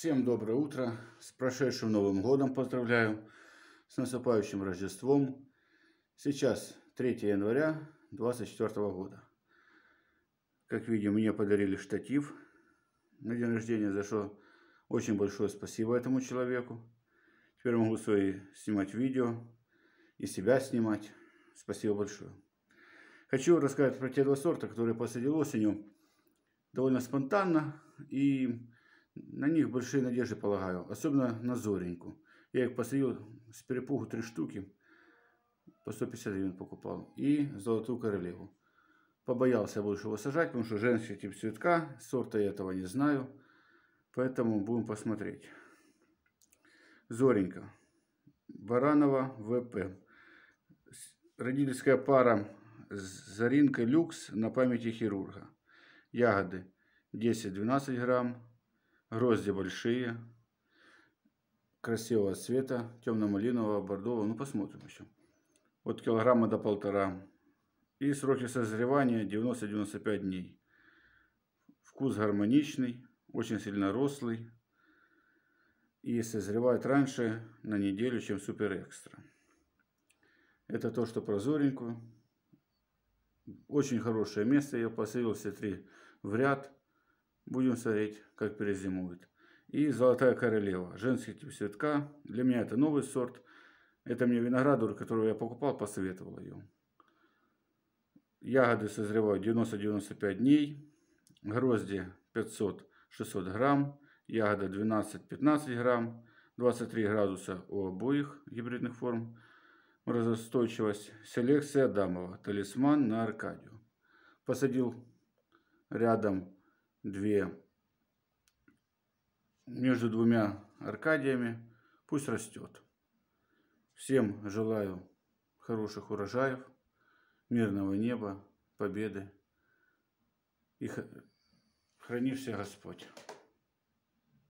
Всем доброе утро, с прошедшим Новым Годом поздравляю, с наступающим Рождеством. Сейчас 3 января 2024 года. Как видим, мне подарили штатив на день рождения, за что очень большое спасибо этому человеку. Теперь могу свои снимать видео и себя снимать. Спасибо большое. Хочу рассказать про те два сорта, которые посадил осенью довольно спонтанно и на них большие надежды полагаю, особенно на Зореньку. Я их посадил с перепугу три штуки, по 150 гривен покупал, и Золотую Королеву. Побоялся больше его сажать, потому что женский тип цветка, сорта я этого не знаю, поэтому будем посмотреть. Зоренька. Баранова ВП. Родительская пара с Люкс на памяти хирурга. Ягоды 10-12 грамм, Розди большие. Красивого цвета. Темно-малинового, бордового. Ну, посмотрим еще. От килограмма до полтора. И сроки созревания 90-95 дней. Вкус гармоничный. Очень сильно рослый. И созревает раньше на неделю, чем супер экстра. Это то, что про Зореньку. Очень хорошее место. Я посадил все три в ряд. Будем смотреть, как перезимует. И золотая королева. Женский тип цветка. Для меня это новый сорт. Это мне виноградур, которого я покупал, посоветовал ее. Ягоды созревают 90-95 дней. Грозди 500-600 грамм. Ягода 12-15 грамм. 23 градуса у обоих гибридных форм. Морозостойчивость. Селекция Адамова. Талисман на Аркадию. Посадил рядом две между двумя аркадиями. Пусть растет. Всем желаю хороших урожаев, мирного неба, победы. И храни всех Господь.